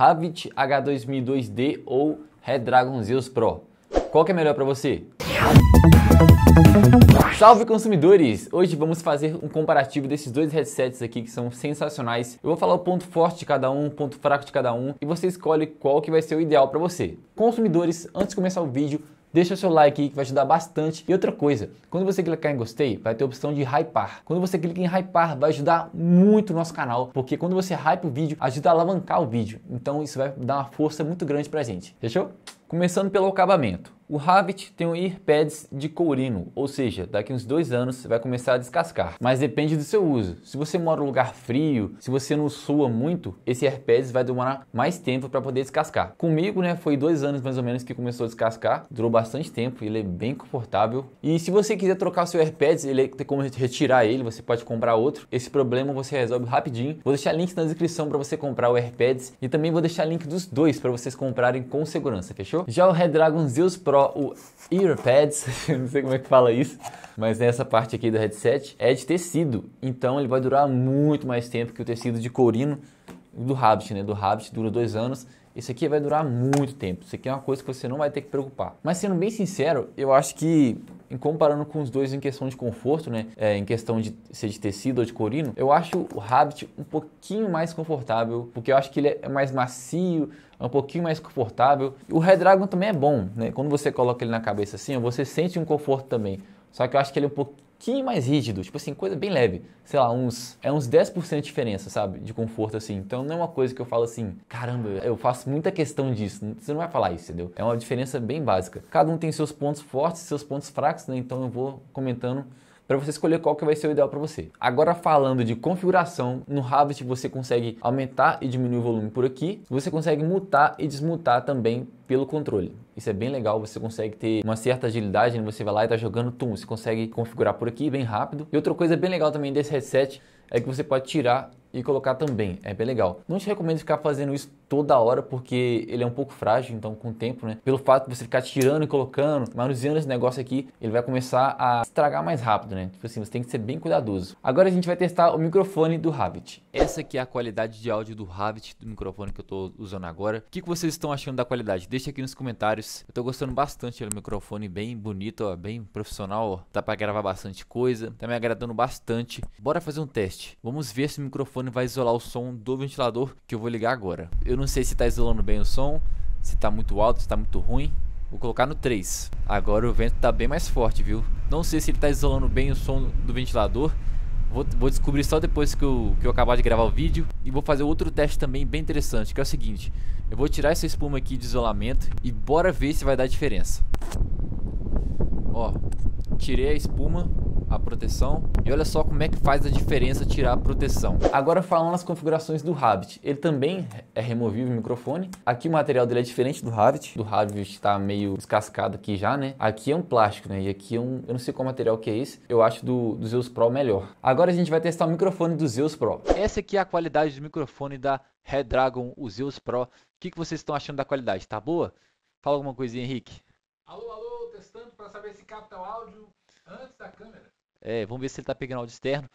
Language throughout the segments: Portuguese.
Havit H2002D ou Redragon Zeus Pro. Qual que é melhor para você? Salve consumidores! Hoje vamos fazer um comparativo desses dois headsets aqui que são sensacionais. Eu vou falar o ponto forte de cada um, o ponto fraco de cada um e você escolhe qual que vai ser o ideal para você. Consumidores, antes de começar o vídeo, Deixa seu like aí que vai ajudar bastante. E outra coisa, quando você clicar em gostei, vai ter a opção de hypar. Quando você clica em hypar, vai ajudar muito o nosso canal, porque quando você hype o vídeo, ajuda a alavancar o vídeo. Então isso vai dar uma força muito grande pra gente. Fechou? Começando pelo acabamento. O Havit tem um pads de courino, ou seja, daqui uns dois anos vai começar a descascar. Mas depende do seu uso. Se você mora em um lugar frio, se você não sua muito, esse earpads vai demorar mais tempo para poder descascar. Comigo, né, foi dois anos mais ou menos que começou a descascar. Durou bastante tempo, ele é bem confortável. E se você quiser trocar seu pads, ele é, tem como retirar ele, você pode comprar outro. Esse problema você resolve rapidinho. Vou deixar links na descrição para você comprar o pads. e também vou deixar link dos dois para vocês comprarem com segurança, fechou? Já o Redragon Zeus Pro Pro, o EarPads, não sei como é que fala isso, mas nessa parte aqui do headset é de tecido, então ele vai durar muito mais tempo que o tecido de corino do Rabbit, né? Do Rabbit dura dois anos. Esse aqui vai durar muito tempo. Isso aqui é uma coisa que você não vai ter que preocupar. Mas sendo bem sincero, eu acho que em comparando com os dois em questão de conforto, né? É, em questão de ser de tecido ou de corino, eu acho o Rabbit um pouquinho mais confortável, porque eu acho que ele é mais macio, é um pouquinho mais confortável. O Redragon também é bom, né? Quando você coloca ele na cabeça assim, você sente um conforto também. Só que eu acho que ele é um pouquinho pouquinho mais rígido, tipo assim, coisa bem leve, sei lá, uns é uns 10% de diferença, sabe, de conforto assim. Então não é uma coisa que eu falo assim, caramba, eu faço muita questão disso. Você não vai falar isso, entendeu? É uma diferença bem básica. Cada um tem seus pontos fortes, seus pontos fracos, né? Então eu vou comentando para você escolher qual que vai ser o ideal para você. Agora falando de configuração, no Harvest você consegue aumentar e diminuir o volume por aqui, você consegue mutar e desmutar também pelo controle. Isso é bem legal, você consegue ter uma certa agilidade, né? você vai lá e tá jogando, tum, você consegue configurar por aqui bem rápido. E outra coisa bem legal também desse headset é que você pode tirar e colocar também, é bem legal. Não te recomendo ficar fazendo isso toda hora porque ele é um pouco frágil, então com o tempo, né? Pelo fato de você ficar tirando e colocando, manuseando esse negócio aqui, ele vai começar a estragar mais rápido, né? Tipo assim, você tem que ser bem cuidadoso. Agora a gente vai testar o microfone do Havit. Essa aqui é a qualidade de áudio do Havit, do microfone que eu tô usando agora. O que, vocês estão achando da qualidade? Deixa aqui nos comentários. Eu tô gostando bastante do é microfone, bem bonito, ó, bem profissional, ó. Dá pra gravar bastante coisa, tá me agradando bastante. Bora fazer um teste. Vamos ver se o microfone vai isolar o som do ventilador que eu vou ligar agora. Eu não sei se tá isolando bem o som, se tá muito alto, se tá muito ruim. Vou colocar no 3. Agora o vento tá bem mais forte, viu? Não sei se ele tá isolando bem o som do ventilador. Vou, vou descobrir só depois que eu, que eu acabar de gravar o vídeo. E vou fazer outro teste também bem interessante, que é o seguinte. Eu vou tirar essa espuma aqui de isolamento e bora ver se vai dar diferença. Ó, tirei a espuma, a proteção. E olha só como é que faz a diferença tirar a proteção. Agora falando nas configurações do Rabbit. Ele também é removível o microfone. Aqui o material dele é diferente do Rabbit. Do Rabbit está meio descascado aqui já, né? Aqui é um plástico, né? E aqui é um... Eu não sei qual material que é esse. Eu acho do, do Zeus Pro melhor. Agora a gente vai testar o microfone do Zeus Pro. Essa aqui é a qualidade do microfone da Redragon, o Zeus Pro. O que, que vocês estão achando da qualidade? Tá boa? Fala alguma coisinha, Henrique. Alô, alô, testando para saber se capta o áudio antes da câmera. É, vamos ver se ele está pegando áudio externo.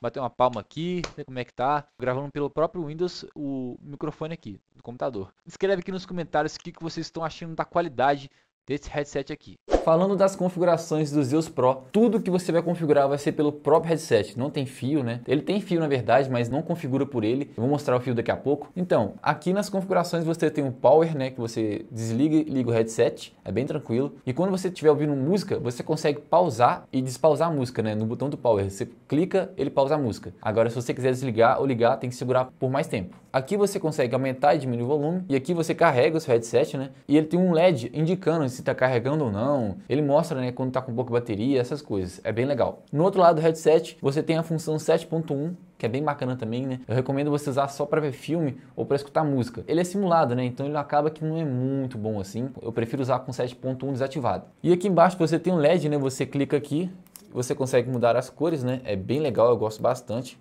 Bater uma palma aqui, ver como é que tá. Gravando pelo próprio Windows o microfone aqui do computador. Escreve aqui nos comentários o que, que vocês estão achando da qualidade desse headset aqui. Falando das configurações do Zeus Pro, tudo que você vai configurar vai ser pelo próprio headset, não tem fio, né? Ele tem fio na verdade, mas não configura por ele. Eu vou mostrar o fio daqui a pouco. Então, aqui nas configurações você tem o power, né, que você desliga e liga o headset, é bem tranquilo. E quando você estiver ouvindo música, você consegue pausar e despausar a música, né, no botão do power. Você clica, ele pausa a música. Agora, se você quiser desligar ou ligar, tem que segurar por mais tempo. Aqui você consegue aumentar e diminuir o volume e aqui você carrega o seu headset, né? E ele tem um LED indicando se está carregando ou não. Ele mostra né, quando está com pouca bateria, essas coisas. É bem legal. No outro lado do headset, você tem a função 7.1 que é bem bacana também, né? Eu recomendo você usar só para ver filme ou para escutar música. Ele é simulado, né? Então ele acaba que não é muito bom assim. Eu prefiro usar com 7.1 desativado. E aqui embaixo você tem um LED, né? Você clica aqui, você consegue mudar as cores, né? É bem legal, eu gosto bastante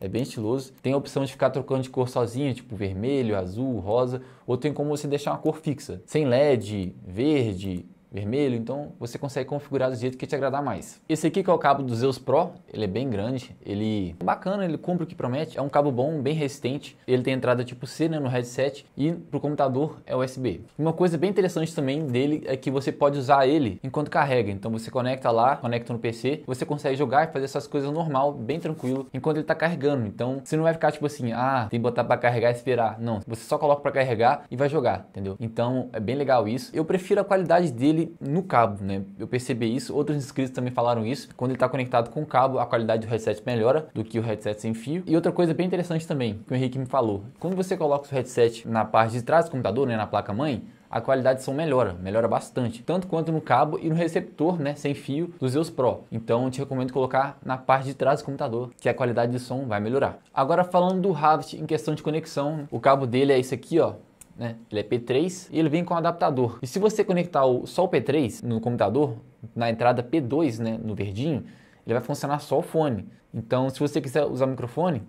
é bem estiloso. Tem a opção de ficar trocando de cor sozinha, tipo vermelho, azul, rosa, ou tem como você deixar uma cor fixa, sem LED, verde, vermelho, então você consegue configurar do jeito que te agradar mais. Esse aqui que é o cabo do Zeus Pro, ele é bem grande, ele é bacana, ele cumpre o que promete, é um cabo bom, bem resistente, ele tem entrada tipo C né, no headset e pro computador é USB. Uma coisa bem interessante também dele é que você pode usar ele enquanto carrega, então você conecta lá, conecta no PC, você consegue jogar e fazer essas coisas normal, bem tranquilo, enquanto ele está carregando, então você não vai ficar tipo assim, ah, tem que botar para carregar e esperar, não, você só coloca para carregar e vai jogar, entendeu? Então é bem legal isso, eu prefiro a qualidade dele dele no cabo, né? Eu percebi isso, outros inscritos também falaram isso. Quando ele está conectado com o cabo, a qualidade do headset melhora do que o headset sem fio. E outra coisa bem interessante também, que o Henrique me falou, quando você coloca o headset na parte de trás do computador, né, na placa mãe, a qualidade do som melhora, melhora bastante, tanto quanto no cabo e no receptor, né, sem fio dos Zeus Pro. Então, eu te recomendo colocar na parte de trás do computador, que a qualidade de som vai melhorar. Agora falando do Havit em questão de conexão, o cabo dele é esse aqui, ó, né? Ele é P3 e ele vem com um adaptador. E se você conectar o, só o P3 no computador, na entrada P2, né, no verdinho, ele vai funcionar só o fone. Então, se você quiser usar o microfone,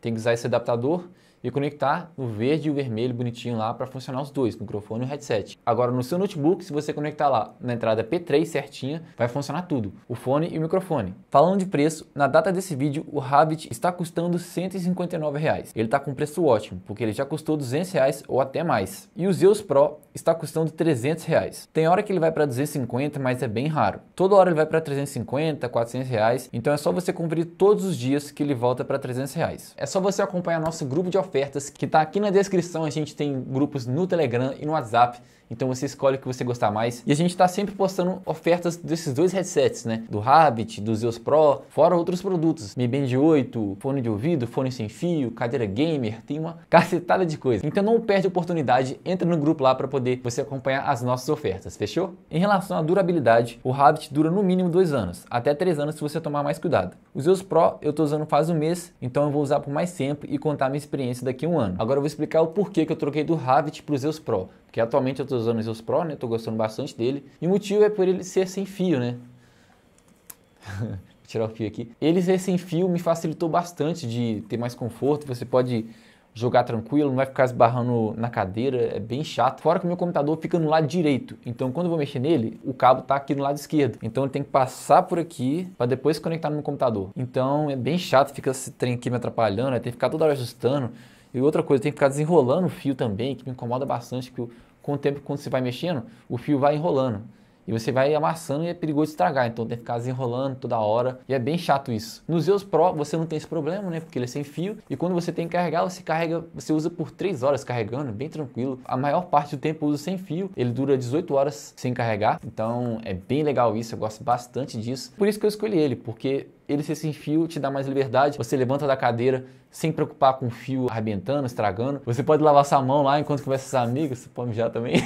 tem que usar esse adaptador e conectar no verde e o vermelho bonitinho lá para funcionar os dois, microfone e o headset. Agora no seu notebook, se você conectar lá na entrada P3 certinha, vai funcionar tudo, o fone e o microfone. Falando de preço, na data desse vídeo o Rabbit está custando 159. Reais. Ele está com preço ótimo, porque ele já custou 200 reais ou até mais. E o Zeus Pro está custando 300. Reais. Tem hora que ele vai para 250, mas é bem raro. Toda hora ele vai para 350, 400 reais, então é só você conferir todos os dias que ele volta para 300 reais. É só você acompanhar nosso grupo de ofertas ofertas que está aqui na descrição. A gente tem grupos no Telegram e no WhatsApp então você escolhe o que você gostar mais. E a gente está sempre postando ofertas desses dois headsets, né? Do Rabbit, do Zeus Pro, fora outros produtos. Mi Band 8, fone de ouvido, fone sem fio, cadeira gamer, tem uma cacetada de coisa. Então não perde a oportunidade, entra no grupo lá para poder você acompanhar as nossas ofertas, fechou? Em relação à durabilidade, o Rabbit dura no mínimo dois anos, até três anos se você tomar mais cuidado. Os Zeus Pro eu estou usando faz um mês, então eu vou usar por mais tempo e contar minha experiência daqui a um ano. Agora eu vou explicar o porquê que eu troquei do Rabbit para os Zeus Pro, porque atualmente eu estou estou usando o Zeus Pro, né? Estou gostando bastante dele. E o motivo é por ele ser sem fio, né? Vou tirar o fio aqui. Ele ser sem fio me facilitou bastante de ter mais conforto. Você pode jogar tranquilo, não vai ficar esbarrando na cadeira, é bem chato. Fora que o meu computador fica no lado direito, então quando eu vou mexer nele, o cabo tá aqui no lado esquerdo. Então ele tem que passar por aqui para depois conectar no meu computador. Então é bem chato, fica esse trem aqui me atrapalhando, né? tem que ficar toda hora ajustando. E outra coisa, tem que ficar desenrolando o fio também, que me incomoda bastante, que o com o tempo, quando você vai mexendo, o fio vai enrolando. E você vai amassando e é perigoso estragar, então tem que ficar desenrolando toda hora e é bem chato isso. No Zeus Pro você não tem esse problema, né? Porque ele é sem fio e quando você tem que carregar, você carrega, você usa por 3 horas carregando, bem tranquilo. A maior parte do tempo eu uso sem fio, ele dura 18 horas sem carregar, então é bem legal isso, eu gosto bastante disso. Por isso que eu escolhi ele, porque ele ser sem fio te dá mais liberdade. Você levanta da cadeira sem preocupar com o fio arrebentando, estragando. Você pode lavar sua mão lá enquanto conversa com seus amigos, você pode mijar também.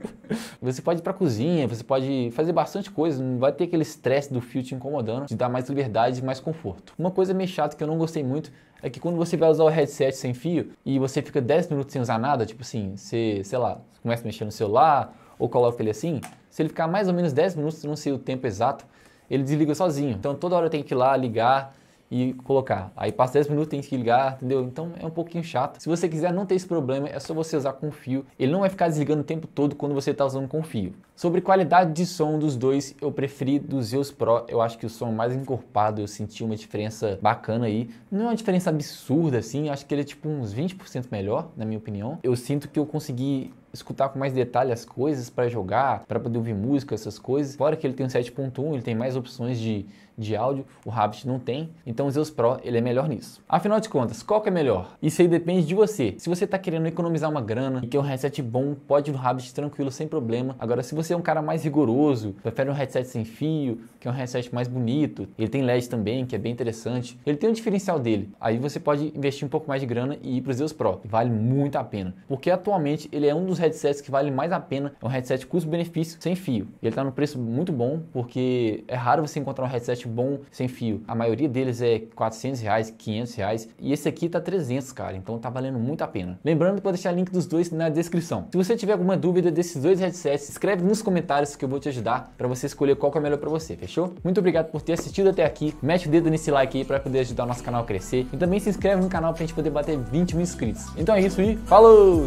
você pode ir pra cozinha, você pode fazer bastante coisa, não vai ter aquele estresse do fio te incomodando, te dá mais liberdade e mais conforto. Uma coisa meio chata que eu não gostei muito é que quando você vai usar o headset sem fio e você fica 10 minutos sem usar nada, tipo assim, você, sei lá, começa a mexer no celular ou coloca ele assim, se ele ficar mais ou menos 10 minutos, não sei o tempo exato, ele desliga sozinho. Então toda hora eu tenho que ir lá ligar e colocar. Aí passa 10 minutos, tem que ligar, entendeu? Então é um pouquinho chato. Se você quiser não ter esse problema, é só você usar com fio. Ele não vai ficar desligando o tempo todo quando você está usando com fio. Sobre qualidade de som dos dois, eu preferi do Zeus Pro, eu acho que o som mais encorpado, eu senti uma diferença bacana aí. Não é uma diferença absurda assim, acho que ele é tipo uns 20% melhor, na minha opinião. Eu sinto que eu consegui escutar com mais detalhe as coisas para jogar, para poder ouvir música, essas coisas. Fora que ele tem um 7.1, ele tem mais opções de, de áudio, o Rabbit não tem. Então o Zeus Pro, ele é melhor nisso. Afinal de contas, qual que é melhor? Isso aí depende de você. Se você está querendo economizar uma grana e quer um headset bom, pode ir no Rabbit tranquilo, sem problema. Agora se você você é um cara mais rigoroso, prefere um headset sem fio, que é um headset mais bonito, ele tem LED também, que é bem interessante, ele tem um diferencial dele. Aí você pode investir um pouco mais de grana e ir para os Zeus Pro, vale muito a pena. Porque atualmente ele é um dos headsets que vale mais a pena, é um headset custo-benefício sem fio. Ele está no preço muito bom, porque é raro você encontrar um headset bom sem fio. A maioria deles é 400 reais, 500 reais, e esse aqui tá 300, cara, então tá valendo muito a pena. Lembrando que vou deixar o link dos dois na descrição. Se você tiver alguma dúvida desses dois headsets, escreve no nos comentários que eu vou te ajudar para você escolher qual que é melhor para você, fechou? Muito obrigado por ter assistido até aqui. Mete o dedo nesse like aí para poder ajudar o nosso canal a crescer. E também se inscreve no canal para a gente poder bater 20 mil inscritos. Então é isso e falou!